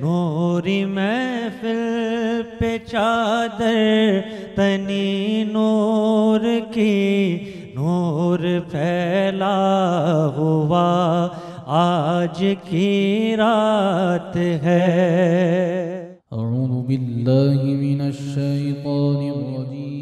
नूरी महफिल पे चादर तनी नूर की नूर फैला हुआ आज की रात है أعوذ بالله من الشيطان الرجيم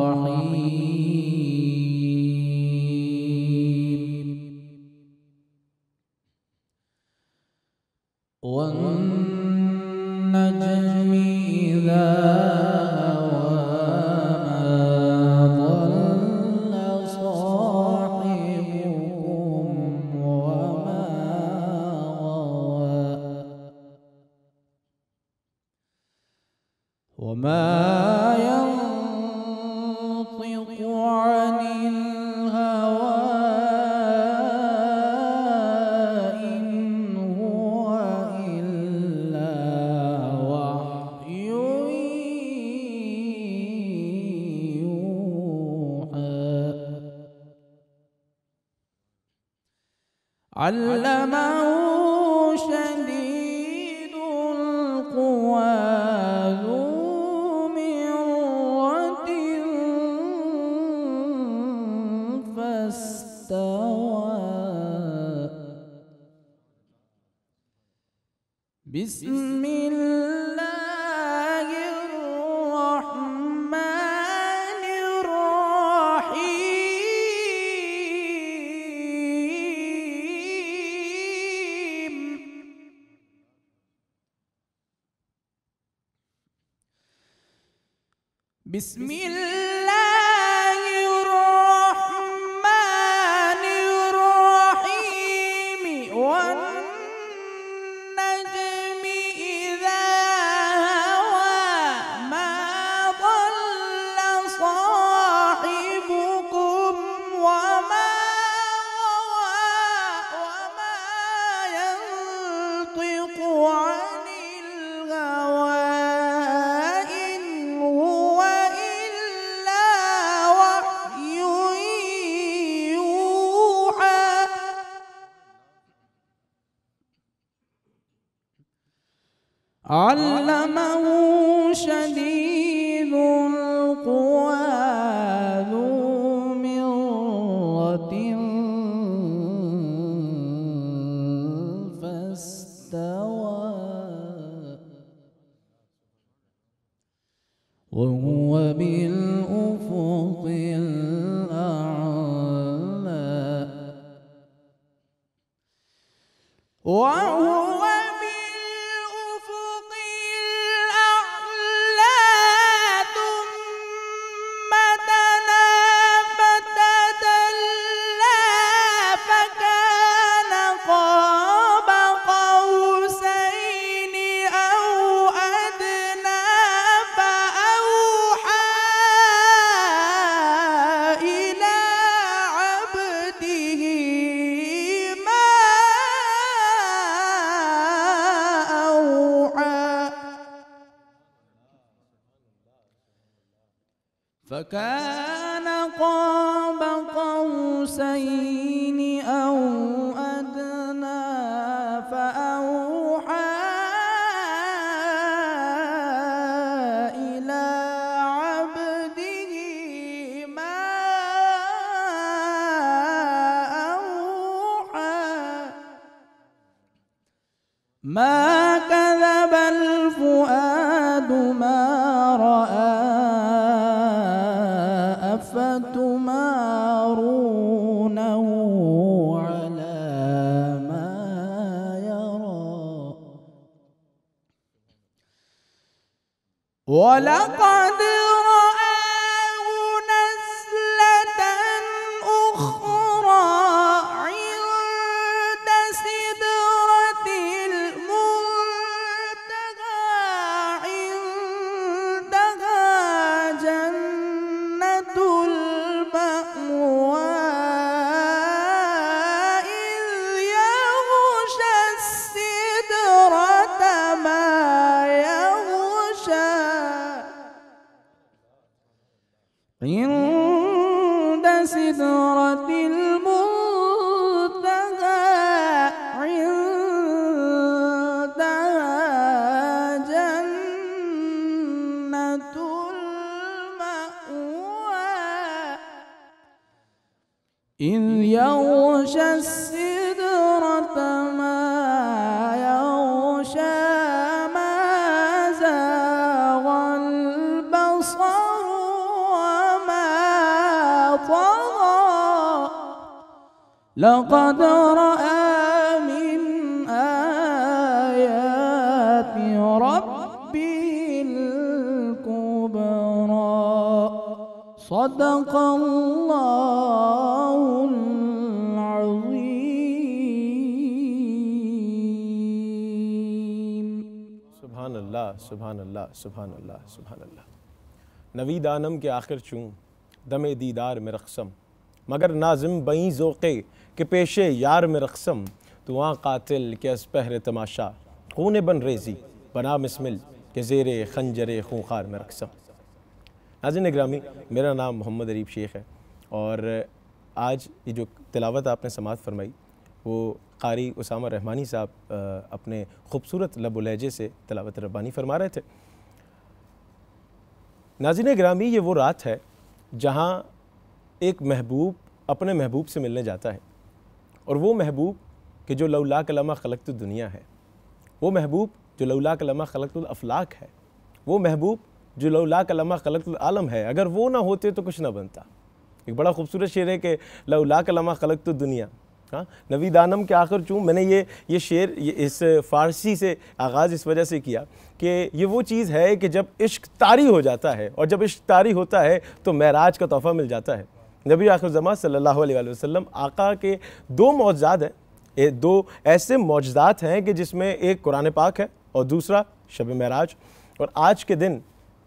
وما بسم الله علمه شديد ولقد يغشى السدرة ما يغشى ما زاغ البصر وما طغى لقد رأى सुबहान अल्लाह सुबहान अल्लाह नवी दानम के आखिर चूँ दम दीदार में रकसम मगर नाजिम बई जोके के पेशे यार में रकसम तो वहाँ कातिल के असपहर तमाशा खून बन रेजी बना मिसमिल के जेर खंजर खूंखार में रकसम नाजिन ग्रामी मेरा नाम मोहम्मद अरीब शेख है और आज ये जो तिलावत आपने समात फरमाई वो कारी उसामा रहमानी साहब अपने खूबसूरत लहजे से तलावत रबानी फरमा रहे थे नाजिन ग्रामी ये वो रात है जहाँ एक महबूब अपने महबूब से मिलने जाता है और वो महबूब कि जो लौला कलमा खलकत दुनिया है वो महबूब जो लौला कलमा खलक अफलाक है वो महबूब जो लौला कलमा खलक आलम है अगर वो ना होते तो कुछ ना बनता एक बड़ा खूबसूरत शेर है कि लौला कलमा खलकत दुनिया हाँ नवीदानम के आखिर चूँ मैंने ये ये शेर ये इस फ़ारसी से आगाज़ इस वजह से किया कि ये वो चीज़ है कि जब इश्क तारी हो जाता है और जब इश्क तारी होता है तो महराज का तोहफ़ा मिल जाता है नबी आखिर जमा सल्लल्लाहु अलैहि वसल्लम आका के दो मौजाद हैं दो ऐसे मौजदात हैं कि जिसमें एक कुरान पाक है और दूसरा शब महराज और आज के दिन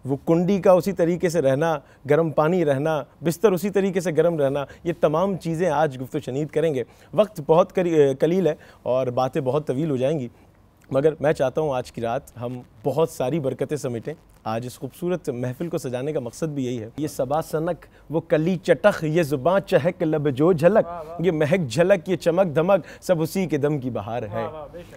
वो कुंडी का उसी तरीके से रहना गर्म पानी रहना बिस्तर उसी तरीके से गर्म रहना ये तमाम चीज़ें आज गुफ्त शनीद करेंगे वक्त बहुत कलील है और बातें बहुत तवील हो जाएंगी मगर मैं चाहता हूँ आज की रात हम बहुत सारी बरकतें समेटें आज इस खूबसूरत महफिल को सजाने का मकसद भी यही है ये सबा सनक वो कली चटख ये जुबा चहक लब जो झलक ये महक झलक ये चमक धमक सब उसी के दम की बहार है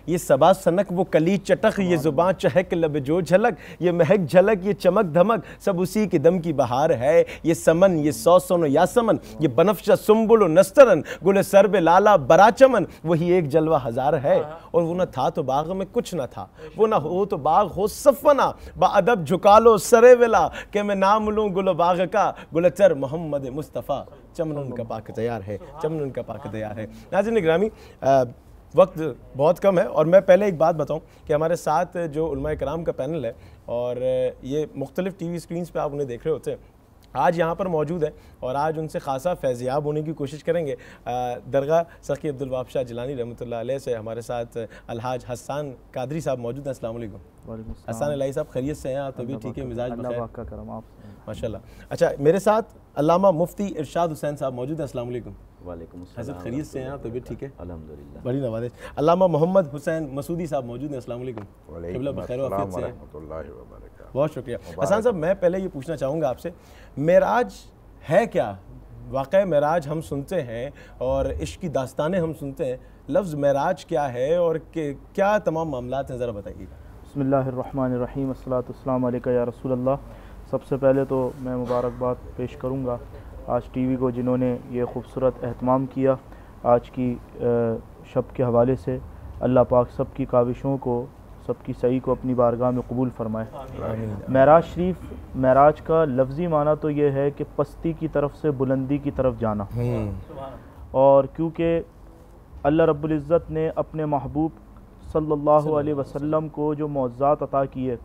ये सबा सनक वो कली चटख ये जुबां चहक लब जो झलक ये महक झलक ये चमक धमक सब उसी के दम की बहार है ये समन ये सौ या यासमन ये बनफशा सुम्बुल नस्तरन गुल सरब लाला बरा चमन वही एक जलवा हजार है हाँ, हाँ। और वो ना था तो बाग में कुछ ना था वो ना हो तो बाग हो सफना बा अदब झुका लो सरे वेला के मैं नाम लूँ बाग का गुलचर मोहम्मद मुस्तफ़ा चमन उनका पाक तैयार है चमन उनका पाक तैयार है नाजिन ग्रामी वक्त बहुत कम है और मैं पहले एक बात बताऊं कि हमारे साथ जो उलमा कराम का पैनल है और ये मुख्तलिफ टी वी स्क्रीन पर आप उन्हें देख रहे होते हैं आज यहाँ पर मौजूद हैं और आज उनसे खासा फैज़याब होने की कोशिश करेंगे दरगाह सखी अब्दुलवाब शाह जिलानी रहमत से हमारे साथ अलहाज हसान कादरी साहब मौजूद हैं असल हसान अलाई साहब खरीत से हैं आप अभी ठीक है मिजाज करम माशा अच्छा मेरे साथ अलामा मुफ्ती इरशाद हुसैन साहब मौजूद हैं असल वालेकुम हजरत खरीद से हैं तो भी ठीक है अलहमदिल्ला बड़ी नवाज अलामा मोहम्मद हुसैन मसूदी साहब मौजूद हैं असल वालेकुम बखैर से हैं बहुत शुक्रिया हसान साहब मैं पहले ये पूछना चाहूँगा आपसे मेराज है क्या वाक़ मेराज हम सुनते हैं और इश्क की दास्तानें हम सुनते हैं लफ्ज़ मेराज क्या है और क्या तमाम मामला हैं ज़रा बताइए बसमीम अल्लाम या रसूल सबसे पहले तो मैं मुबारकबाद पेश करूँगा आज टी वी को जिन्होंने ये खूबसूरत अहतमाम किया आज की शब के हवाले से अल्लाह पाक सब की काविशों को सबकी सही को अपनी बारगाह में कबूल फरमाए महराज शरीफ महराज का लफ्ज़ी माना तो यह है कि पस्ती की तरफ से बुलंदी की तरफ जाना हम्म। और क्योंकि अल्लाह रब्बुल इज़्ज़त ने अपने महबूब सल्लल्लाहु अलैहि वसल्लम को जो मुआवजात अता किए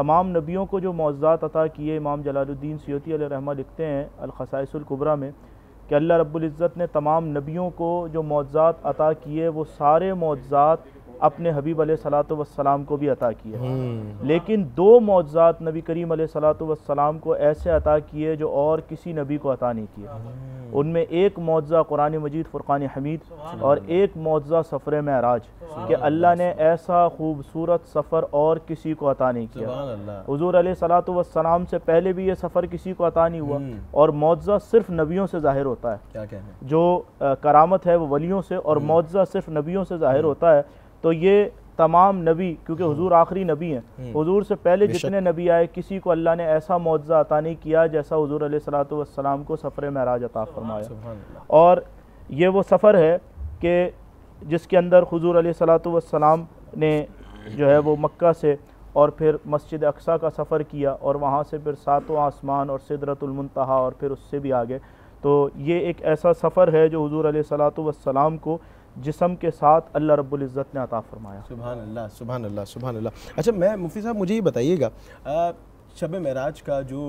तमाम नबियों को जो मुआवजात अता किए इमाम जलालुद्दीन सैती रहमा लिखते हैं अलखसाइसकुबरा में कि अल्लाह रब्बुल इज़्ज़त ने तमाम नबियों को जो मुआवजात अता किए वो सारे मुआवजात अपने हबीब सलाम को भी अता किया हम्म। लेकिन दो मौजात नबी करीम सलाम को ऐसे अता किए जो और किसी नबी को अता नहीं किए हम्म। उनमें एक मुआवजा कुरान मजीद फ़ुरान हमीद और एक मुआवजा सफ़र महराज कि अल्लाह ने ऐसा खूबसूरत सफ़र और किसी को अता नहीं किया हजूर सलाम से पहले भी ये सफ़र किसी को अता नहीं हुआ हम्म। और मुआवजा सिर्फ नबियों से ज़ाहिर होता है जो करामत है वो वलियों से और मुआवजा सिर्फ नबियों से ज़ाहिर होता है तो ये तमाम नबी क्योंकि हम्म। हुजूर आखिरी नबी हैं हम्म। हुजूर से पहले जितने नबी आए किसी को अल्लाह ने ऐसा मुआवजा अता नहीं किया जैसा हजूर सलाम को सफ़र महराज अता फरमाया और ये वो सफ़र है कि जिसके अंदर हजूर सलाम ने जो है वो मक्का से और फिर मस्जिद अक्सा का सफ़र किया और वहाँ से फिर सातों आसमान और सिदरतुलमतहा और फिर उससे भी आगे तो ये एक ऐसा सफ़र है जो हजूर सलाम को जिसम के साथ अल्लाह रब्बुल इज़्ज़त ने अता फरमाया सुबह अल्लाह सुबह अल्लाह सुबह अल्लाह अच्छा मैं मुफ्ती साहब मुझे ये बताइएगा शब महराज का जो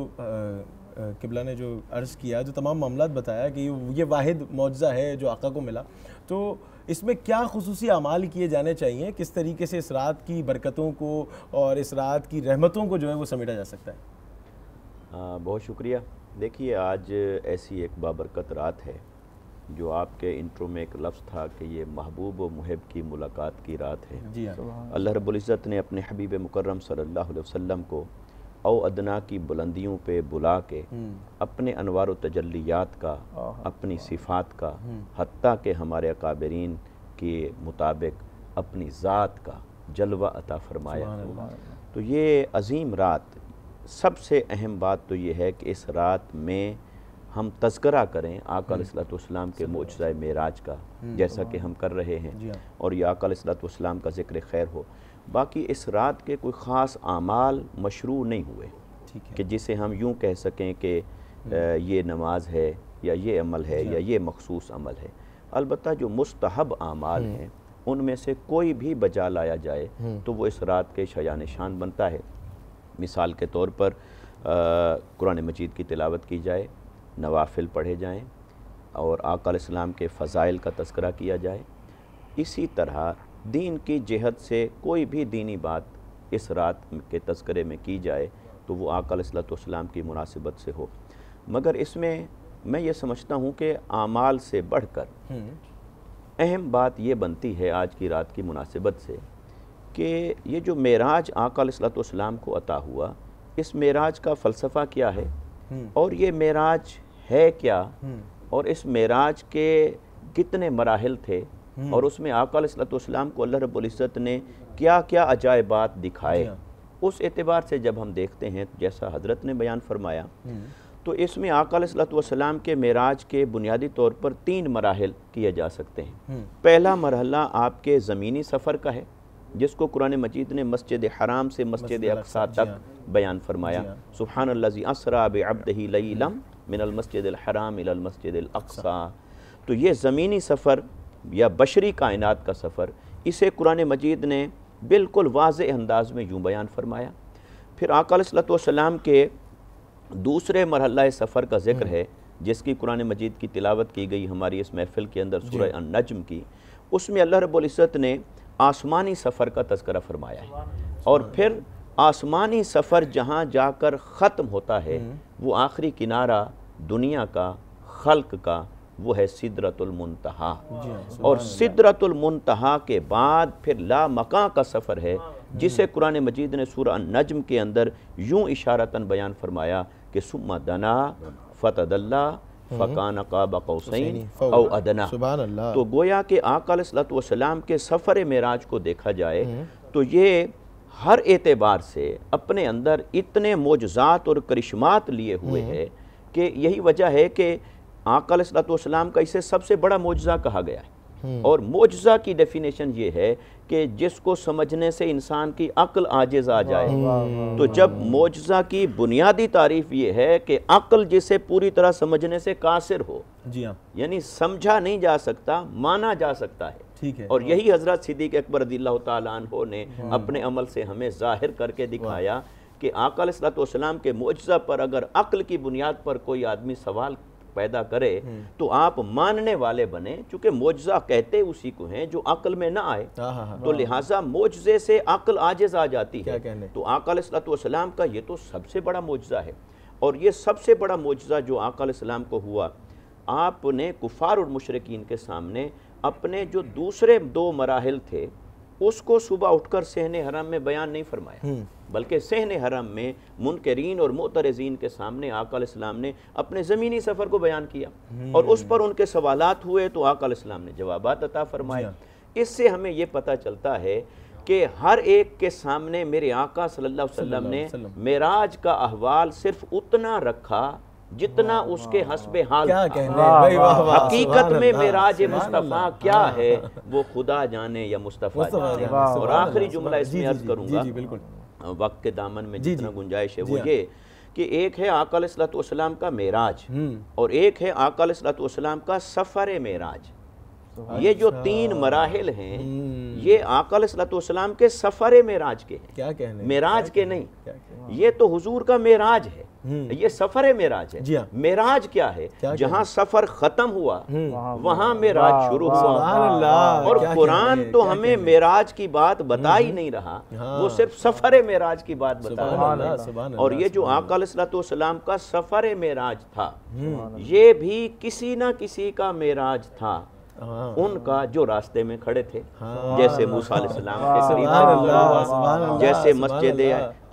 किबला ने जो अर्ज़ किया जो तमाम मामला बताया कि ये वाहिद मुआवजा है जो आका को मिला तो इसमें क्या खसूसी अमाल किए जाने चाहिए किस तरीके से इस रात की बरकतों को और इस रात की रहमतों को जो है वो समेटा जा सकता है आ, बहुत शुक्रिया देखिए आज ऐसी एक बाबरकत रात है जो आपके इंट्रो में एक लफ्ज़ था कि ये महबूब व महब की मुलाकात की रात है हाँ। अल्लाह रबुल्ज़त ने अपने हबीब मुकर्रम सल्लल्लाहु अलैहि वसल्लम को औ अदना की बुलंदियों पे बुला के हम्म। अपने अनवार तजलियात का अपनी सिफात का हम्म। हती के हमारे अकाबरीन के मुताबिक अपनी ज़ात का जलवा अता फरमाया तो ये अजीम रात सबसे अहम बात तो ये है कि इस रात में हम तस्करा करें आकलतम हम्म। के मोजा मराज का हम्म। जैसा कि हम कर रहे हैं हाँ। और ये आकलतम का जिक्र खैर हो बाकी इस रात के कोई ख़ास आमाल मशरू नहीं हुए कि जिसे हम यूँ कह सकें कि हम्म। ये नमाज है या ये अमल है हाँ। या ये मखसूस अमल है अलबत् जो मस्तहब आमाल हैं उनमें से कोई भी बजा लाया जाए तो वो इस रात के शया निशान बनता है मिसाल के तौर पर कुरान मजीद की तिलावत की जाए नवाफिल पढ़े जाएँ और इस्लाम के फ़ज़ाइल का तस्करा किया जाए इसी तरह दीन की जहत से कोई भी दीनी बात इस रात के तस्करे में की जाए तो वो आकाम की मुनासिबत से हो मगर इसमें मैं ये समझता हूँ कि आमाल से बढ़ कर हम्म। अहम बात ये बनती है आज की रात की मुनासिबत से कि ये जो मेराज आकाम को अता हुआ इस मेराज का फ़लसफ़ा क्या है हम्म। और ये मेराज है क्या हम्म। और इस मराज के कितने मराहल थे हम्म। और उसमें आकाम को अल्लाह रबुल्ज़त ने क्या क्या अजायबात दिखाए हाँ। उस एतबार से जब हम देखते हैं तो जैसा हज़रत ने बयान फरमाया हम्म। तो इसमें आकाम के मराज के बुनियादी तौर पर तीन मराहल किए जा सकते हैं पहला मरहला आपके ज़मीनी सफ़र का है जिसको कुरान मजीद ने मस्जिद हराम से मस्जिद अकसा तक हाँ। बयान फरमाया हाँ। सुबहानल्लाजी असरा बब्द लम मिनल मस्जिद हराम मस्जिद अक्सा तो ये ज़मीनी सफ़र या बशरी कायनात का सफ़र इसे कुरान मजीद ने बिल्कुल वाज अंदाज में यूँ बयान फरमाया फिर आकलतम के दूसरे मरल सफ़र का जिक्र हम्म। है जिसकी कुरान मजीद की तिलावत की गई हमारी इस महफिल के अंदर सूर नजम की उसमें अल्लाह रबुलसत ने आसमानी सफ़र का तस्करा फरमाया है और फिर आसमानी सफ़र जहाँ जाकर ख़त्म होता है हम्म। वो आखिरी किनारा दुनिया का खल्क का वो है सिदरतुलमतहा हाँ, और सिदरतुलमतहा के बाद फिर ला मका का सफ़र है जिसे कुरान मजीद ने सूर नजम के अंदर यूँ इशारतान बयान फरमाया कि सुमा दना फ़तदल्ला हम्म। फ़कान काबा और अदना तो गोया के आकलत वसलाम के सफ़र मराज को देखा जाए हम्म। तो ये हर एतबार से अपने अंदर इतने मोजात और करिश्मात लिए हुए हम्म। हैं कि यही वजह है कि आकलतम का इसे सबसे बड़ा मुआजा कहा गया है हम्म। और मुआजा की डेफिनेशन ये है कि जिसको समझने से इंसान की अक्ल आजिज आ जाए तो जब मुआजा की बुनियादी तारीफ ये है कि अक्ल जिसे पूरी तरह समझने से कासिर हो जी हाँ यानी समझा नहीं जा सकता माना जा सकता है ठीक है और हाँ। यही हजरत सिद्दीक अकबर रजील्ला तु ने हाँ। अपने अमल से हमें जाहिर करके दिखाया कि आकल सलाम के मुआजा पर अगर अक्ल की बुनियाद पर कोई आदमी सवाल पैदा करे हम्म। तो आप मानने वाले बने चूंकि मुआजा कहते उसी को हैं जो अकल में ना आए हाँ, तो लिहाजा मुआजे से अकल आजिज आ जाती है तो आकल सलाम का ये तो सबसे बड़ा मुआजा है और ये सबसे बड़ा मुआजा जो आकल सलाम को हुआ आपने कुफार और मुशरकिन के सामने अपने जो दूसरे दो मराहल थे उसको सुबह उठकर सहन हराम में बयान नहीं फरमाया हम्म। बल्कि सहन हरम में मुनकरीन और मोतरजीन के सामने आकल इस्लाम ने अपने ज़मीनी सफ़र को बयान किया हम्म। और उस पर उनके सवाल हुए तो आकल इस्लाम ने जवाब अता फरमाए अच्छा। इससे हमें यह पता चलता है कि हर एक के सामने मेरे आका सल्लल्लाहु अलैहि वसल्लम ने मेराज का अहवाल सिर्फ उतना रखा जितना उसके हसब हाल क्या कहने हकीकत में मेराज मुस्तफ़ा क्या हाँ, है हाँ, हाँ। वो खुदा जाने या मुस्तफ़ा जाने और आखिरी जुमला इसमें अर्ज करूँगा वक्त के दामन में जितना गुंजाइश है वो ये कि एक है आकल सलाम का मेराज हम्म। और एक है आकल सलाम का सफ़र मेराज ये जो तीन मराहल हैं हम्म। ये आकल सलाम के सफ़र मेराज के हैं क्या कहने मेराज के नहीं ये तो हुजूर का मेराज है हम्म। ये सफर है मेराज है हाँ। मेराज क्या है जहाँ सफर खत्म हुआ हम्म। वहाँ मेराज शुरू हुआ और कुरान तो हमें मेराज की बात बता ही हम्म। नहीं रहा हाँ। वो सिर्फ सफर मेराज की बात बता रहा है और ये जो आकाम का सफर मेराज था ये भी किसी ना किसी का मेराज था हाँ। उनका जो रास्ते में खड़े थे हाँ। जैसे मूसम के हाँ। जैसे मस्जिद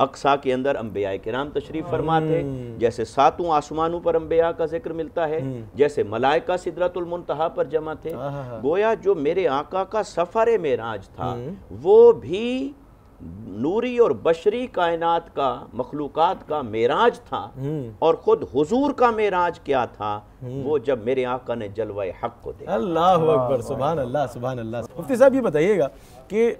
अक्सा के अंदर अम्बिया नाम तशरीफ फरमाते हम्म। जैसे सातों आसमानों पर अम्बिया का जिक्र मिलता है हम्म। जैसे मलाइका सिदरतुलमतहा पर जमा थे गोया जो मेरे आका का सफ़र मेराज था हम्म। वो भी नूरी और बशरी कायनात का मखलूक का मेराज था हम्म। और ख़ुद हुजूर का मेराज क्या था हम्म। वो जब मेरे आका ने जलवा हक को दे अल्लाह अकबर सुबह अल्लाह सुबह अल्लाह मुफ्ती साहब ये बताइएगा कि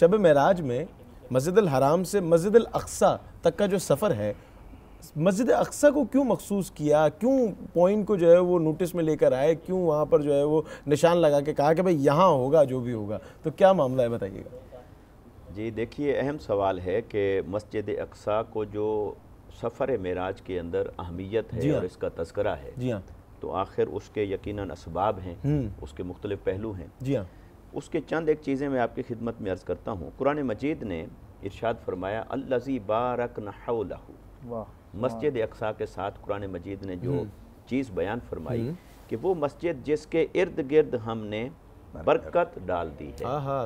शब मराज में मस्जिद हराम से मस्जिद अक्सा तक का जो सफ़र है मस्जिद अक्सा को क्यों मखसूस किया क्यों पॉइंट को जो है वो नोटिस में लेकर आए क्यों वहाँ पर जो है वो निशान लगा के कहा कि भाई यहाँ होगा जो भी होगा तो क्या मामला है बताइएगा जी देखिए अहम सवाल है कि मस्जिद अक्सा को जो सफ़र मराज के अंदर अहमियत है हाँ। और इसका तस्करा है जी हाँ तो आखिर उसके यकीन इसबाब हैं हम्म। उसके मुख्तलिफ पहलू हैं जी हाँ उसके चंद एक चीज़ें मैं आपकी खिदमत में अर्ज़ करता हूँ कुरान मजीद ने इरशाद फरमाया अल्लाजी बारक नहू मस्जिद अक्सा के साथ कुरान मजीद ने जो हम्म। चीज़ बयान फरमाई हम्म। कि वो मस्जिद जिसके इर्द गिर्द हमने बरकत डाल दी है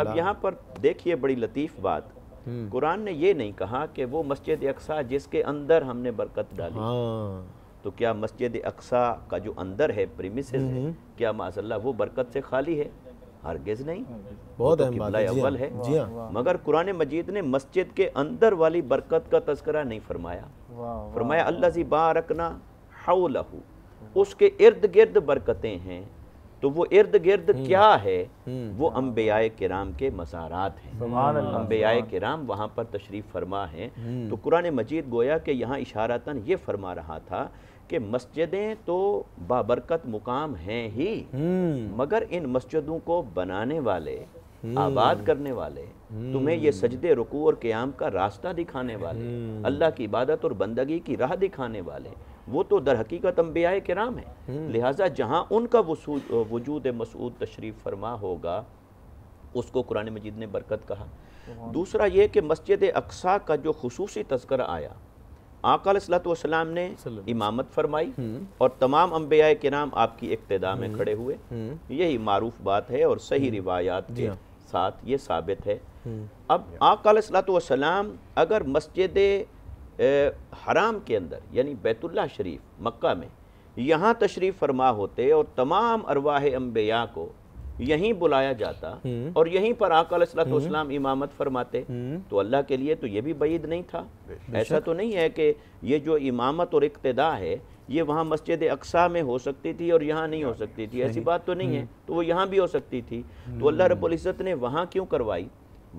अब यहाँ पर देखिए बड़ी लतीफ़ बात हम्म। कुरान ने ये नहीं कहा कि वो मस्जिद अक्सा जिसके अंदर हमने बरकत डाली हाँ। तो क्या मस्जिद अक्सा का जो अंदर है प्रीमिस है हम्म। क्या माजल्ला वो बरकत से खाली है हरगिज नहीं बहुत तो अव्वल है जी हाँ। हाँ। मगर कुरान मजीद ने मस्जिद के अंदर वाली बरकत का तस्करा नहीं फरमाया फरमाया अल्लाह जी बारकना हाउ उसके इर्द गिर्द बरकतें हैं तो वो इर्द गिर्द हम्म। क्या है हम्म। वो अम्बियाए किराम के मसारात हैं अम्बियाए किराम वहाँ पर तशरीफ़ फरमा है हम्म। तो कुरान मजीद गोया के यहाँ इशारता ये फरमा रहा था कि मस्जिदें तो बाबरकत मुकाम हैं ही मगर इन मस्जिदों को बनाने वाले आबाद करने वाले तुम्हें ये सजदे रुकू और क्याम का रास्ता दिखाने वाले अल्लाह की इबादत और बंदगी की राह दिखाने वाले वो तो दर हकीकत अम्बिया कराम है हम्म। लिहाजा जहाँ उनका वजूद मसूद तशरीफ़ फरमा होगा उसको कुरान मजीद ने बरकत कहा दूसरा ये कि मस्जिद अक्सा का जो खसूसी तस्कर आया आकाम ने इमामत फरमाई हम्म। और तमाम अम्बिया के नाम आपकी इब्तदा में हम्म। खड़े हुए यही मारूफ बात है और सही रिवायात के हाँ। साथ ये साबित है अब आकाम अगर मस्जिद हराम के अंदर यानी बैतुल्ला शरीफ मक्का में यहाँ तशरीफ़ फरमा होते और तमाम अरवाह अम्बिया को यहीं बुलाया जाता हम्म। और यहीं पर आकाम हम्म। इमामत फरमाते हम्म। तो अल्लाह के लिए तो ये भी बईद नहीं था ऐसा तो नहीं है कि ये जो इमामत और इकतदा है ये वहाँ मस्जिद अक्सा में हो सकती थी और यहाँ नहीं हो सकती थी ऐसी बात तो नहीं है तो वो यहाँ भी हो सकती थी तो अल्लाह रबुल्ज़त ने वहाँ क्यों करवाई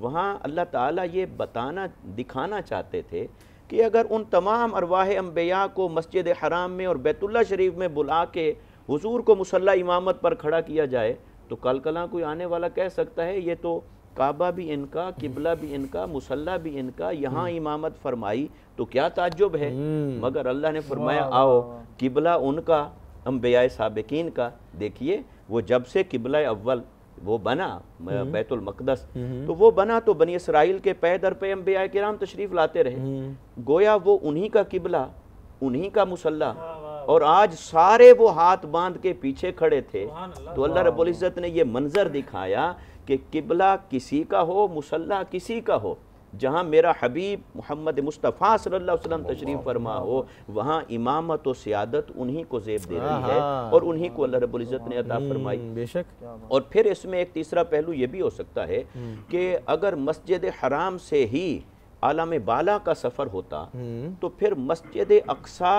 वहाँ अल्लाह ताला ये बताना दिखाना चाहते थे कि अगर उन तमाम अरवाह अम्बिया को मस्जिद हराम में और बैतुल्ला शरीफ में बुला के हुजूर को मुसल्ला इमामत पर खड़ा किया जाए तो कल कला कोई आने वाला कह सकता है ये तो काबा भी इनका किबला भी इनका मुसल्ला भी इनका यहाँ हम्म। इमामत फरमाई तो क्या ताजुब है हम्म। मगर अल्लाह ने फरमाया आओ किबला उनका अम्बिया सबकिन का देखिए वो जब से किबला अव्वल वो बना हम्म। बैतुल मकदस हम्म। तो वो बना तो बनी इसराइल के पै दर पे अम्बिया कराम तशरीफ लाते रहे हम्म। गोया वो उन्हीं का किबला उन्हीं का मुसल्ला और आज सारे वो हाथ बांध के पीछे खड़े थे तो अल्लाह रबुल्जत ने ये मंजर दिखाया कि किबला किसी का हो मुसल्ला किसी का हो जहाँ मेरा हबीब मोहम्मद मुस्तफ़ा सल्लल्लाहु अलैहि वसल्लम तशरीफ़ फरमा हो वहाँ इमामत व सियादत उन्हीं को जेब दे रही है और उन्हीं को अल्लाह रब्बुल इज़्ज़त ने अता हम्म, फरमाई बेशक और फिर इसमें एक तीसरा पहलू ये भी हो सकता है हम्म। कि अगर मस्जिद हराम से ही आलम बाला का सफ़र होता हम्म। तो फिर मस्जिद अक्सा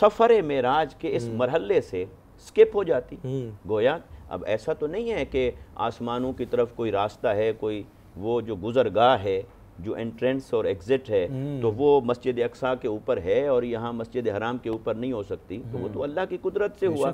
सफ़र मराज के इस मरहल से स्किप हो जाती गोया अब ऐसा तो नहीं है कि आसमानों की तरफ कोई रास्ता है कोई वो जो गुजरगाह है जो एंट्रेंस और एग्जिट है तो हम्म। वो मस्जिद अक्सा के ऊपर है और यहाँ मस्जिद हराम के ऊपर नहीं हो सकती तो वो तो हम्म। अल्लाह की कुदरत से हुआ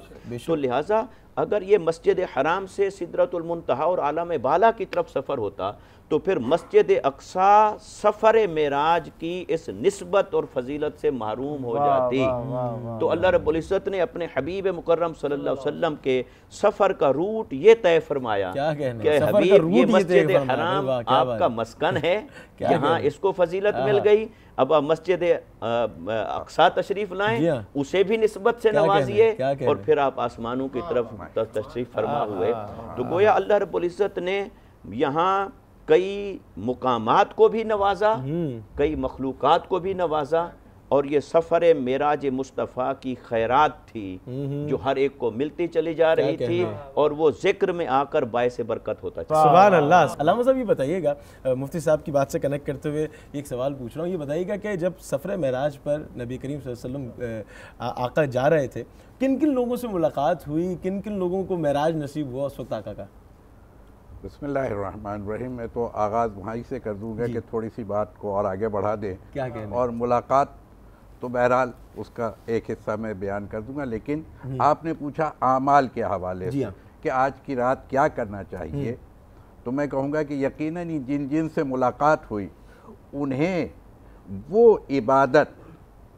तो लिहाजा अगर ये मस्जिद हराम से सिदरतुलमतहा और आलम बाला की तरफ सफ़र होता तो फिर मस्जिद अक्सा सफ़र मराज की इस नस्बत और फजीलत से महरूम हो जाती वाँ, वाँ, वाँ, तो अल्लाह रबुलसत ने अपने हबीब मुकर्रम सल्ला वसम के सफ़र का रूट ये तय फरमाया कि हबीब ये मस्जिद हराम आपका मस्कन है यहाँ इसको फजीलत मिल गई अब आप मस्जिद अक्सा तशरीफ लाएं हाँ। उसे भी नस्बत से नवाजिए और फिर आप आसमानों की तरफ हाँ, हाँ, तशरीफ फरमा हुए तो गोया अल्लाह रबुल्ज़त ने यहाँ कई मुकामात को भी नवाजा हम्म। कई मखलूक़ात को भी नवाजा और ये सफ़र मेराज मुस्तफ़ा की खैरात थी जो हर एक को मिलती चली जा रही थी और वो जिक्र में आकर बायस बरकत होता सवाल अल्लाह साहब ये बताइएगा मुफ्ती साहब की बात से कनेक्ट करते हुए एक सवाल पूछ रहा हूँ ये बताइएगा कि जब सफ़र महराज पर नबी करीम वसल्लम आकर जा रहे थे किन किन लोगों से मुलाकात हुई किन किन लोगों को महराज नसीब हुआ उस वक्त आका का बसमीम मैं तो आगाज़ वहीं से कर दूंगा कि थोड़ी सी बात को और आगे बढ़ा दें और मुलाकात तो बहरहाल उसका एक हिस्सा मैं बयान कर दूंगा लेकिन हम्म। आपने पूछा आमाल के हवाले से हाँ। कि आज की रात क्या करना चाहिए हम्म। तो मैं कहूँगा कि यकीनन जिन जिन से मुलाकात हुई उन्हें वो इबादत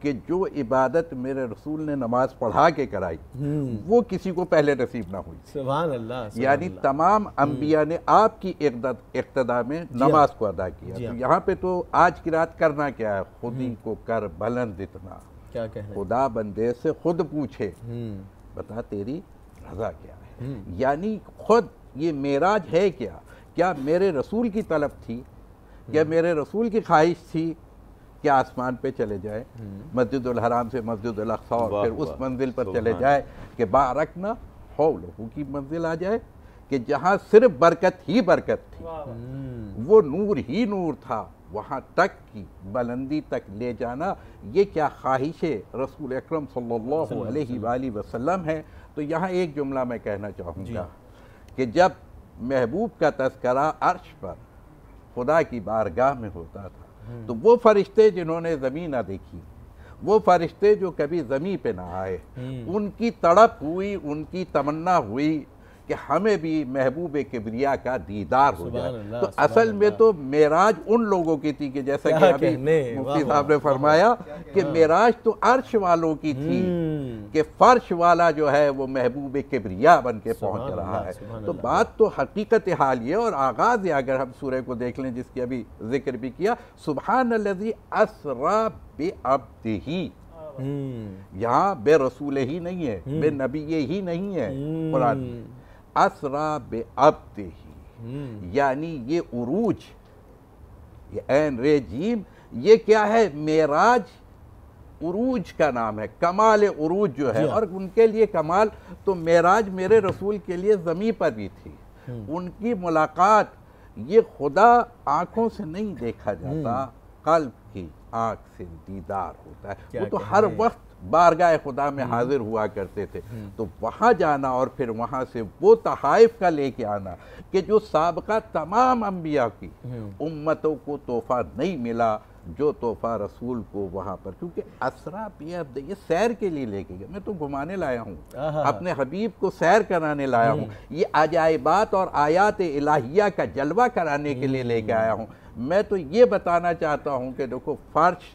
कि जो इबादत मेरे रसूल ने नमाज पढ़ा के कराई हम्म। वो किसी को पहले नसीब ना हुई अल्लाह यानी तमाम अम्बिया हम्म। ने आपकी इकतदा में नमाज हाँ। को अदा किया तो हाँ। यहाँ पे तो आज की रात करना क्या है खुद ही हम्म। को कर बुलंद इतना क्या कहना खुदा बंदे से खुद पूछे बता तेरी रजा क्या है यानी खुद ये मेराज है क्या क्या मेरे रसूल की तलब थी क्या मेरे रसूल की ख्वाहिश थी कि आसमान पे चले जाए हम्म। मस्जिद हराम से मस्जिद और फिर उस मंजिल पर चले जाए कि बारकना हाँ, लोगों की मंजिल आ जाए कि जहाँ सिर्फ बरकत ही बरकत थी हम्म। वो नूर ही नूर था वहाँ तक की बुलंदी तक ले जाना ये क्या ख्वाहिश रसूल अक्रम सल्लल्लाहु वसलम वसल्लम है तो यहाँ एक जुमला मैं कहना चाहूँगा कि जब महबूब का तस्करा अर्श पर खुदा की बारगाह में होता था तो वो फरिश्ते जिन्होंने ज़मीन ना देखी वो फरिश्ते जो कभी ज़मीं पे ना आए हम्म। उनकी तड़प हुई उनकी तमन्ना हुई कि हमें भी महबूब किबरिया का दीदार हो जाए तो असल में तो मेराज उन लोगों की थी कि जैसा कि मुफ्ती साहब ने फरमाया कि मेराज तो अर्श वालों की थी हम्म। कि फर्श वाला जो है वो महबूब किबरिया बन के पहुँच रहा है तो बात तो हकीकत हाल ये और आगाज़ अगर हम सूर्य को देख लें जिसकी अभी जिक्र भी किया सुबहान लजी असरा बे ही हम्म। यहाँ बे रसूल ही नहीं है हम्म। बे नबी ही नहीं है हम्म। कुरान असरा बे अब ही यानी ये उरूज ये एन रेजीम ये क्या है मेराज उरूज का नाम है कमाल उरूज जो है हाँ। और उनके लिए कमाल तो मेराज मेरे हम्म। रसूल के लिए ज़मी पर भी थी हम्म। उनकी मुलाकात ये खुदा आँखों से नहीं देखा जाता हम्म। कल्ब की आँख से दीदार होता है वो तो हर वक्त बारगाह खुदा में हाजिर हुआ करते थे तो वहाँ जाना और फिर वहाँ से वो तहाइफ का लेके आना कि जो सबका तमाम अम्बिया की उम्मतों को तोहफा नहीं मिला जो तोहफ़ा रसूल को वहाँ पर क्योंकि असरा भी अब ये सैर के लिए लेके गए मैं तो घुमाने लाया हूँ अपने हबीब को सैर कराने लाया हूँ हम्म। ये अजायबात और आयात इलाहिया का जलवा कराने के लिए लेके आया हूँ हम्म। मैं तो ये बताना चाहता हूँ कि देखो फर्श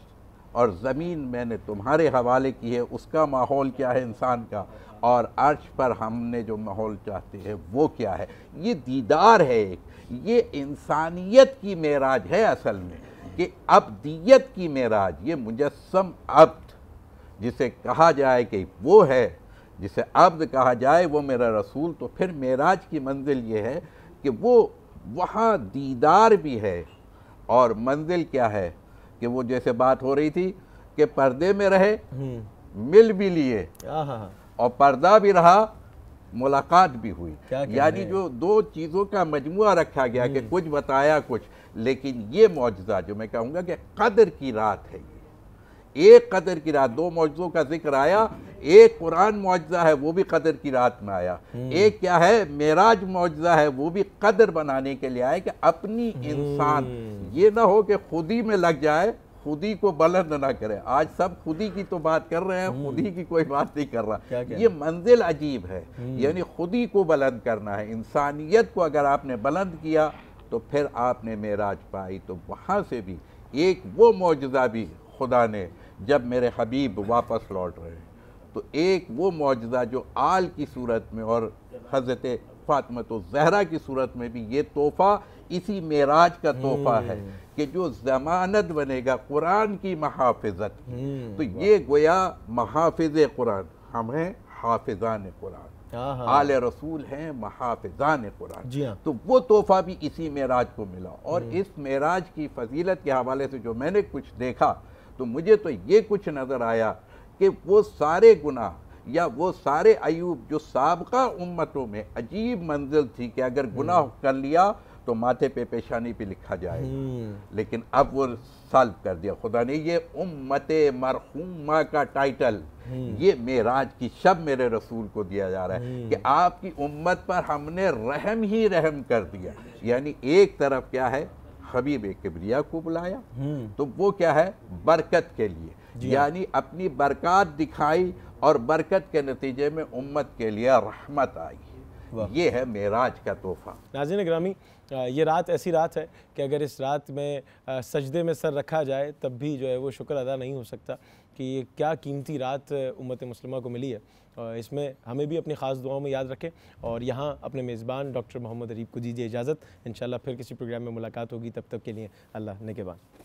और ज़मीन मैंने तुम्हारे हवाले की है उसका माहौल क्या है इंसान का और अर्श पर हमने जो माहौल चाहते हैं वो क्या है ये दीदार है एक ये इंसानियत की मेराज है असल में कि अब्दियत की मेराज ये मुजस्म अब्द जिसे कहा जाए कि वो है जिसे अब्द कहा जाए वो मेरा रसूल तो फिर मेराज की मंजिल ये है कि वो वहाँ दीदार भी है और मंजिल क्या है कि वो जैसे बात हो रही थी कि पर्दे में रहे हम्म। मिल भी लिए और पर्दा भी रहा मुलाकात भी हुई यानी जो दो चीज़ों का मजमु रखा गया कि हम्म। कुछ बताया कुछ लेकिन ये मुआजा जो मैं कहूँगा कि कदर की रात है ये एक कदर की रात दो मुआजों का जिक्र आया एक कुरान मुआजा है वो भी कदर की रात में आया हम्म। एक क्या है मेराज मुआजा है वो भी कदर बनाने के लिए आया कि अपनी हम्म। इंसान ये ना हो कि खुद ही में लग जाए खुद ही को बुलंद ना करें आज सब खुद ही की तो बात कर रहे हैं हम्म। खुद ही की कोई बात नहीं कर रहा ये मंजिल अजीब है हम्म। यानी खुद ही को बुलंद करना है इंसानियत को अगर आपने बुलंद किया तो फिर आपने मेराज पाई तो वहाँ से भी एक वो मुजजा भी खुदा ने जब मेरे हबीब वापस लौट रहे हैं तो एक वो मुजजा जो आल की सूरत में और हज़रत फ़ातमत जहरा की सूरत में भी ये तोहफ़ा इसी मेराज का तोहफा है हम्म। कि जो जमानत बनेगा कुरान की महाफिजत हम्म, तो ये गोया महाफिज कुरान हम हैं हाफिजान कुरान आल रसूल हैं महाफिजान कुरान हाँ। तो वो तोहफा भी इसी मेराज को मिला और हम्म। इस मेराज की फजीलत के हवाले से जो मैंने कुछ देखा तो मुझे तो ये कुछ नज़र आया कि वो सारे गुनाह या वो सारे अयूब जो सबका उम्मतों में अजीब मंजिल थी कि अगर गुनाह कर लिया तो माथे पे पेशानी पे लिखा जाए हम्म। लेकिन अब वो सॉल्व कर दिया खुदा ने ये उम्मत मरहुमा का टाइटल हम्म। ये मेराज की शब मेरे रसूल को दिया जा रहा है हम्म। कि आपकी उम्मत पर हमने रहम ही रहम कर दिया यानी एक तरफ क्या है हबीब किबरिया को बुलाया तो वो क्या है बरकत के लिए यानी अपनी बरकत दिखाई और बरकत के नतीजे में उम्मत के लिए रहमत आई ये है मेराज का तोहफा नाजिन ग्रामी ये रात ऐसी रात है कि अगर इस रात में सजदे में सर रखा जाए तब भी जो है वो शुक्र अदा नहीं हो सकता कि ये क्या कीमती रात उम्मत मुसलमा को मिली है और इसमें हमें भी अपनी ख़ास दुआओं में याद रखें और यहाँ अपने मेज़बान डॉक्टर मोहम्मद अरीब को दीजिए इजाज़त इन फिर किसी प्रोग्राम में मुलाकात होगी तब तक के लिए अल्लाह ने के बाद